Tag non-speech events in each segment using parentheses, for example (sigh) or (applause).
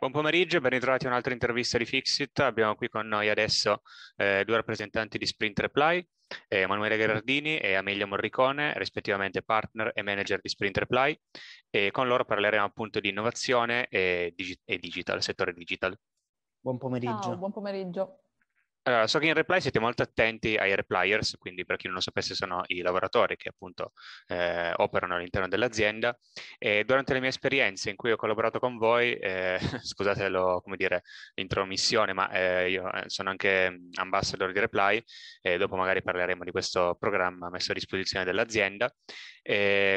Buon pomeriggio ben ritrovati a un'altra intervista di Fixit. Abbiamo qui con noi adesso eh, due rappresentanti di Sprint Reply, eh, Emanuele Gherardini e Amelia Morricone, rispettivamente partner e manager di Sprint Reply. E con loro parleremo appunto di innovazione e, digi e digital, settore digital. Buon pomeriggio. Ciao, buon pomeriggio. Allora, so che in Reply siete molto attenti ai repliers, quindi per chi non lo sapesse sono i lavoratori che appunto eh, operano all'interno dell'azienda e durante le mie esperienze in cui ho collaborato con voi, eh, (laughs) scusate come dire, l'intromissione, ma eh, io eh, sono anche ambassador di Reply e dopo magari parleremo di questo programma messo a disposizione dell'azienda.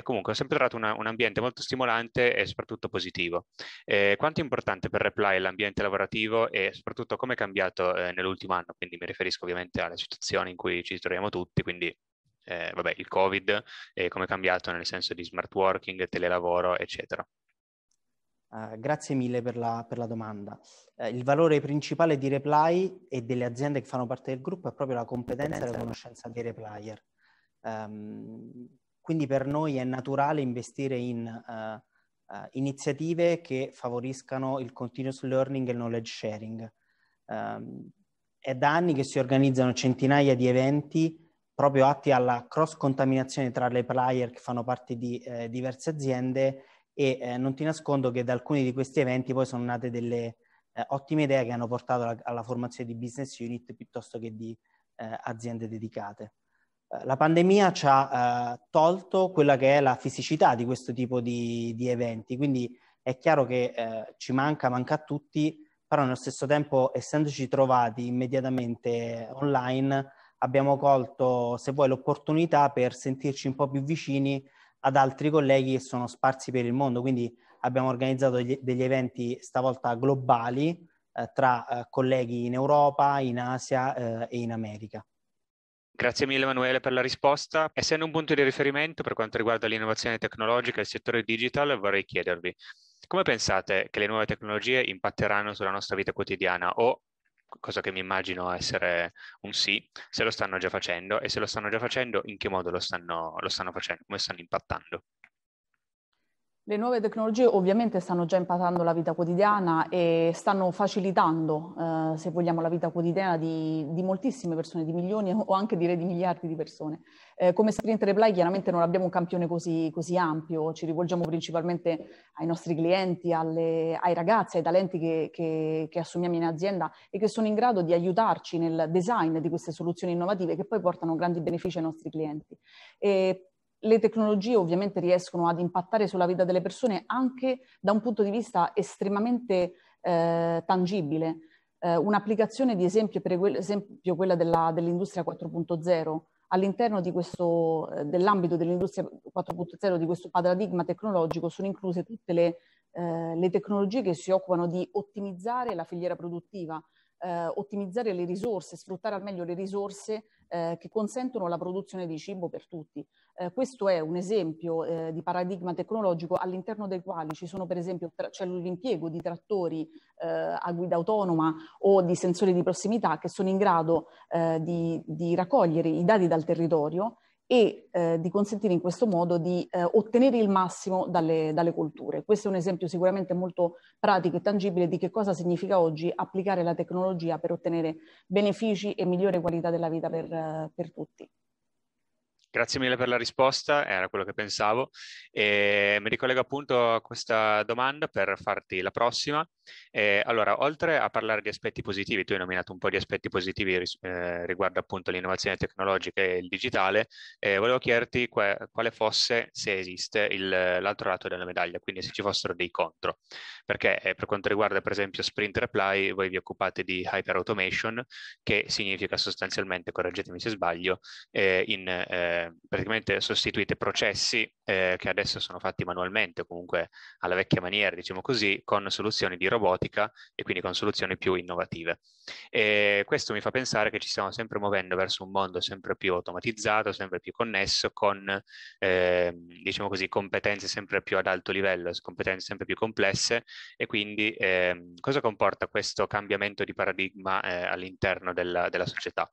comunque ho sempre trovato una, un ambiente molto stimolante e soprattutto positivo. quanto è importante per Reply l'ambiente lavorativo e soprattutto come è cambiato eh, nell'ultimo anno? quindi mi riferisco ovviamente alla situazione in cui ci troviamo tutti, quindi eh, vabbè, il Covid e come è cambiato nel senso di smart working, telelavoro, eccetera. Uh, grazie mille per la, per la domanda. Uh, il valore principale di Reply e delle aziende che fanno parte del gruppo è proprio la competenza e la conoscenza dei replier. Um, quindi per noi è naturale investire in uh, iniziative che favoriscano il continuous learning e il knowledge sharing. Um, è da anni che si organizzano centinaia di eventi proprio atti alla cross contaminazione tra le player che fanno parte di eh, diverse aziende e eh, non ti nascondo che da alcuni di questi eventi poi sono nate delle eh, ottime idee che hanno portato alla, alla, formazione di business unit piuttosto che di eh, aziende dedicate. Eh, la pandemia ci ha eh, tolto quella che è la fisicità di questo tipo di, di eventi, quindi è chiaro che ci manca, manca a tutti però nello stesso tempo, essendoci trovati immediatamente online, abbiamo colto, se vuoi, l'opportunità per sentirci un po' più vicini ad altri colleghi che sono sparsi per il mondo. Quindi abbiamo organizzato degli eventi stavolta globali eh, tra eh, colleghi in Europa, in Asia eh, e in America. Grazie mille Emanuele per la risposta. Essendo un punto di riferimento per quanto riguarda l'innovazione tecnologica e il settore digital, vorrei chiedervi come pensate che le nuove tecnologie impatteranno sulla nostra vita quotidiana o, cosa che mi immagino essere un sì, se lo stanno già facendo e se lo stanno già facendo in che modo lo stanno, lo stanno facendo, come stanno impattando? Le nuove tecnologie ovviamente stanno già impattando la vita quotidiana e stanno facilitando, eh, se vogliamo, la vita quotidiana di, di, moltissime persone, di milioni o anche direi di miliardi di persone. Eh, come Sprint Reply chiaramente non abbiamo un campione così, così ampio, ci rivolgiamo principalmente ai nostri clienti, alle, ai ragazzi, ai talenti che, che, che assumiamo in azienda e che sono in grado di aiutarci nel design di queste soluzioni innovative che poi portano grandi benefici ai nostri clienti. E le tecnologie ovviamente riescono ad impattare sulla vita delle persone anche da un punto di vista estremamente eh, tangibile. Eh, un'applicazione di esempio, per esempio quella della, dell'industria 4.0, all'interno questo, eh, dell'ambito dell'industria 4.0, di questo paradigma tecnologico, sono incluse tutte le eh, le tecnologie che si occupano di ottimizzare la filiera produttiva, eh, ottimizzare le risorse, sfruttare al meglio le risorse eh, che consentono la produzione di cibo per tutti. Eh, questo è un esempio eh, di paradigma tecnologico all'interno dei quali ci sono per esempio tra- c'è l'impiego di trattori eh, a guida autonoma o di sensori di prossimità che sono in grado eh, di, di raccogliere i dati dal territorio e eh, di consentire in questo modo di eh, ottenere il massimo dalle, dalle, colture. Questo è un esempio sicuramente molto pratico e tangibile di che cosa significa oggi applicare la tecnologia per ottenere benefici e migliore qualità della vita per, per tutti. Grazie mille per la risposta, era quello che pensavo. E eh, mi ricollego appunto a questa domanda per farti la prossima. E eh, allora, oltre a parlare di aspetti positivi, tu hai nominato un po' di aspetti positivi eh, riguardo appunto l'innovazione tecnologica e il digitale, eh, volevo chiederti que- quale fosse, se esiste, il, l'altro lato della medaglia, quindi se ci fossero dei contro. Perché eh, per quanto riguarda per esempio Sprint Reply, voi vi occupate di hyper automation, che significa sostanzialmente, correggetemi se sbaglio, eh, in eh, praticamente sostituite processi eh, che adesso sono fatti manualmente comunque alla vecchia maniera, diciamo così, con soluzioni di robotica e quindi con soluzioni più innovative. E questo mi fa pensare che ci stiamo sempre muovendo verso un mondo sempre più automatizzato, sempre più connesso, con eh, diciamo così, competenze sempre più ad alto livello, competenze sempre più complesse e quindi ehm, cosa comporta questo cambiamento di paradigma eh, all'interno della, della società?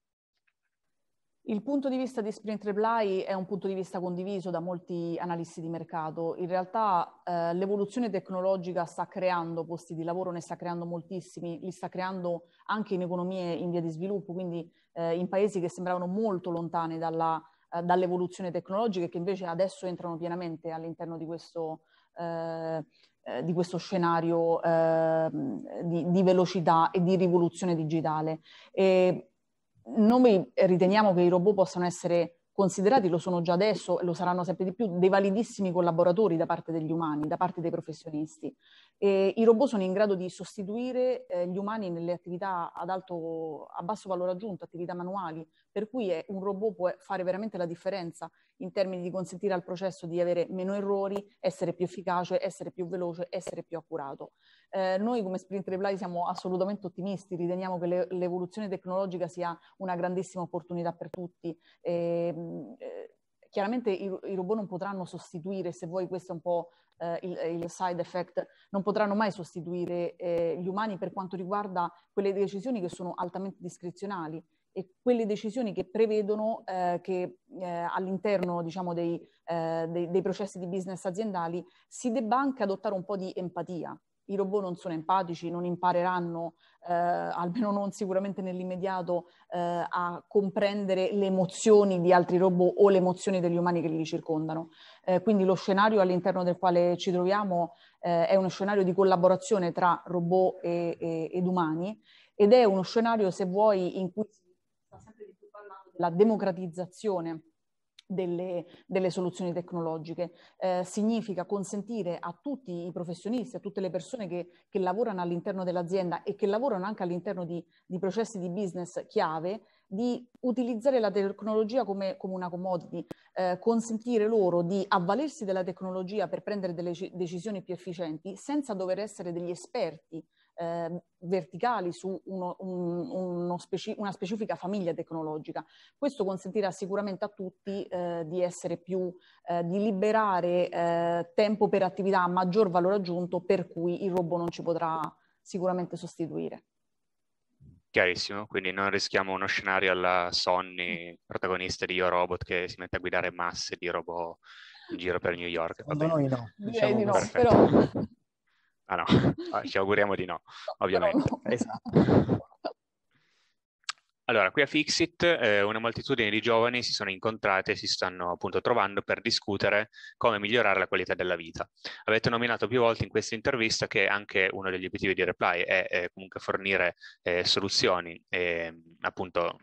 Il punto di vista di Sprint Reply è un punto di vista condiviso da molti analisti di mercato. In realtà eh, l'evoluzione tecnologica sta creando posti di lavoro, ne sta creando moltissimi, li sta creando anche in economie in via di sviluppo, quindi eh, in paesi che sembravano molto lontani dalla, eh, dall'evoluzione tecnologica e che invece adesso entrano pienamente all'interno di questo, eh, eh, di questo scenario ehm, di, di, velocità e di rivoluzione digitale. E, noi eh, riteniamo che i robot possano essere considerati, lo sono già adesso e lo saranno sempre di più, dei validissimi collaboratori da parte degli umani, da parte dei professionisti. E I robot sono in grado di sostituire eh, gli umani nelle attività ad alto, a basso valore aggiunto, attività manuali, per cui è, un robot può fare veramente la differenza in termini di consentire al processo di avere meno errori, essere più efficace, essere più veloce, essere più accurato. Eh, noi come Sprint Reply siamo assolutamente ottimisti, riteniamo che le, l'evoluzione tecnologica sia una grandissima opportunità per tutti. Eh, eh, chiaramente i, i, robot non potranno sostituire, se vuoi questo è un po' eh, il, il, side effect, non potranno mai sostituire eh, gli umani per quanto riguarda quelle decisioni che sono altamente discrezionali e quelle decisioni che prevedono eh, che eh, all'interno diciamo, dei, eh, dei, dei processi di business aziendali si debba anche adottare un po' di empatia i robot non sono empatici, non impareranno, eh, almeno non sicuramente nell'immediato, eh, a comprendere le emozioni di altri robot o le emozioni degli umani che li circondano. Eh, quindi lo scenario all'interno del quale ci troviamo eh, è uno scenario di collaborazione tra robot e, e, ed umani ed è uno scenario, se vuoi, in cui si sta sempre di più parlando della democratizzazione delle, delle, soluzioni tecnologiche. Eh, significa consentire a tutti i professionisti, a tutte le persone che, che lavorano all'interno dell'azienda e che lavorano anche all'interno di, di processi di business chiave, di utilizzare la tecnologia come, come una commodity, eh, consentire loro di avvalersi della tecnologia per prendere delle decisioni più efficienti senza dover essere degli esperti eh, verticali su uno, un, uno speci- una specifica famiglia tecnologica. Questo consentirà sicuramente a tutti eh, di essere più, eh, di liberare eh, tempo per attività a maggior valore aggiunto per cui il robot non ci potrà sicuramente sostituire chiarissimo, quindi non rischiamo uno scenario alla Sonny, protagonista di Yo Robot, che si mette a guidare masse di robot in giro per New York. Vabbè. noi no. Diciamo di no, però... Ah no, ah, ci auguriamo di no, (laughs) ovviamente. No, no. Esatto. Allora, qui a Fixit eh, una moltitudine di giovani si sono incontrati e si stanno appunto trovando per discutere come migliorare la qualità della vita. Avete nominato più volte in questa intervista che anche uno degli obiettivi di Reply è eh, comunque fornire eh, soluzioni ehm, appunto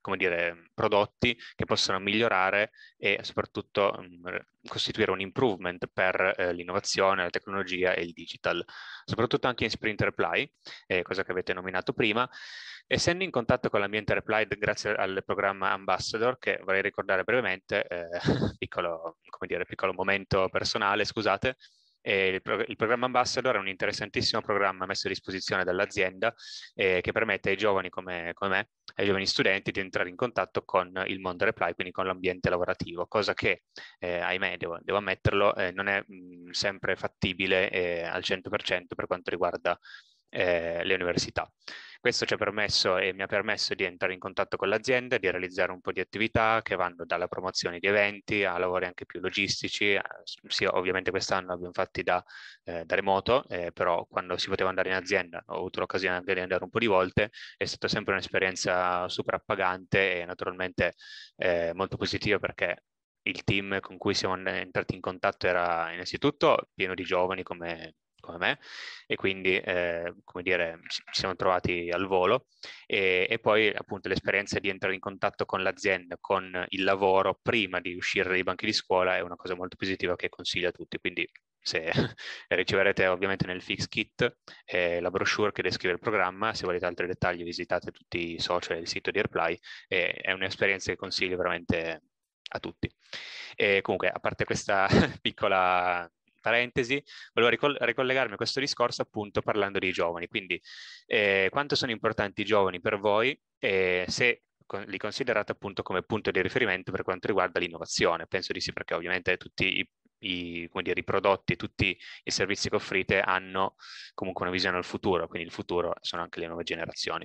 come dire, prodotti che possono migliorare e soprattutto mm, costituire un improvement per eh, l'innovazione, la tecnologia e il digital, soprattutto anche in sprint reply, eh, cosa che avete nominato prima. Essendo in contatto con l'ambiente Reply grazie al programma Ambassador, che vorrei ricordare brevemente, eh, (laughs) piccolo, dire, piccolo momento personale, scusate, eh, il, pro- il, programma Ambassador è un interessantissimo programma messo a disposizione dall'azienda eh, che permette ai giovani come, come me, ai giovani studenti di entrare in contatto con il mondo Reply, quindi con l'ambiente lavorativo, cosa che, eh, ahimè, devo, devo ammetterlo, eh, non è mh, mm, sempre fattibile eh, al 100% per quanto riguarda eh, le università. Questo ci ha permesso e mi ha permesso di entrare in contatto con l'azienda, di realizzare un po' di attività che vanno dalla promozione di eventi a lavori anche più logistici. Sì, ovviamente quest'anno abbiamo fatti da, eh, da remoto, eh, però quando si poteva andare in azienda ho avuto l'occasione anche di andare un po' di volte. È stata sempre un'esperienza super appagante e naturalmente eh, molto positiva perché il team con cui siamo entrati in contatto era innanzitutto pieno di giovani come come me e quindi eh, come dire ci siamo trovati al volo e, e, poi appunto l'esperienza di entrare in contatto con l'azienda, con il lavoro prima di uscire dai banchi di scuola è una cosa molto positiva che consiglio a tutti, quindi se (laughs) riceverete ovviamente nel Fix Kit eh, la brochure che descrive il programma, se volete altri dettagli visitate tutti i social e il sito di Airplay, eh, è un'esperienza che consiglio veramente a tutti. E comunque, a parte questa (laughs) piccola parentesi, volevo ricol- ricollegarmi a questo discorso appunto parlando dei giovani. Quindi eh, quanto sono importanti i giovani per voi eh, se con- li considerate appunto come punto di riferimento per quanto riguarda l'innovazione? Penso di sì perché ovviamente tutti i i, dire, i, prodotti, tutti i servizi che offrite hanno comunque una visione al futuro, quindi il futuro sono anche le nuove generazioni.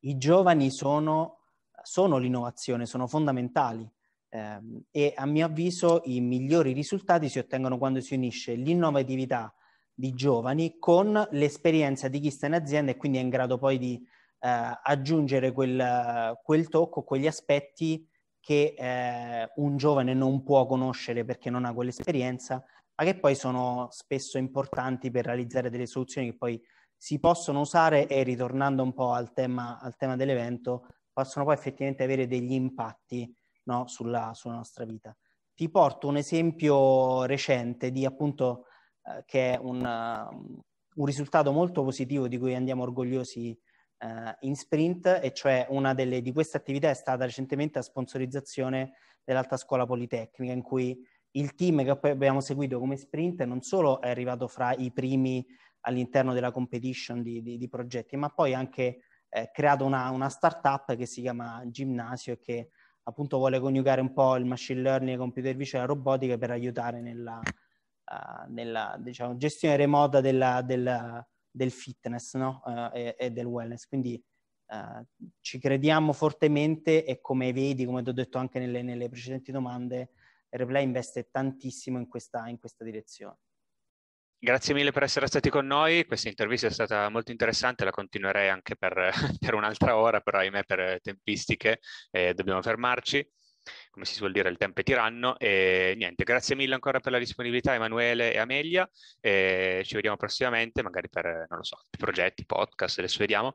I giovani sono, sono l'innovazione, sono fondamentali. Ehm, e a mio avviso i migliori risultati si ottengono quando si unisce l'innovatività di giovani con l'esperienza di chi sta in azienda e quindi è in grado poi di eh, aggiungere quel, quel, tocco, quegli aspetti che eh, un giovane non può conoscere perché non ha quell'esperienza, ma che poi sono spesso importanti per realizzare delle soluzioni che poi si possono usare e ritornando un po' al tema, al tema dell'evento, possono poi effettivamente avere degli impatti no? sulla, sulla, nostra vita. Ti porto un esempio recente di appunto eh, che è un, uh, un, risultato molto positivo di cui andiamo orgogliosi uh, in sprint e cioè una delle, di queste attività è stata recentemente la sponsorizzazione dell'Alta Scuola Politecnica in cui il team che poi abbiamo seguito come sprint non solo è arrivato fra i primi all'interno della competition di, di, di progetti, ma poi anche eh, creato una, una startup che si chiama Gymnasio e che appunto vuole coniugare un po' il machine learning, computer vision e la robotica per aiutare nella, uh, nella diciamo, gestione remota della, della, del fitness no? uh, e, e, del wellness. Quindi uh, ci crediamo fortemente e come vedi, come ti ho detto anche nelle, nelle precedenti domande, Replay investe tantissimo in questa, in questa direzione. Grazie mille per essere stati con noi, questa intervista è stata molto interessante, la continuerei anche per, (laughs) per un'altra ora, però ahimè per eh, tempistiche eh, dobbiamo fermarci, come si suol dire il tempo è tiranno e niente, grazie mille ancora per la disponibilità Emanuele e Amelia, e ci vediamo prossimamente, magari per, eh, non lo so, progetti, podcast, adesso vediamo,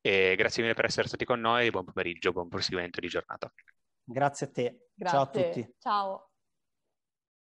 e grazie mille per essere stati con noi, buon pomeriggio, buon proseguimento di giornata. Grazie a te, grazie. ciao a tutti. Ciao.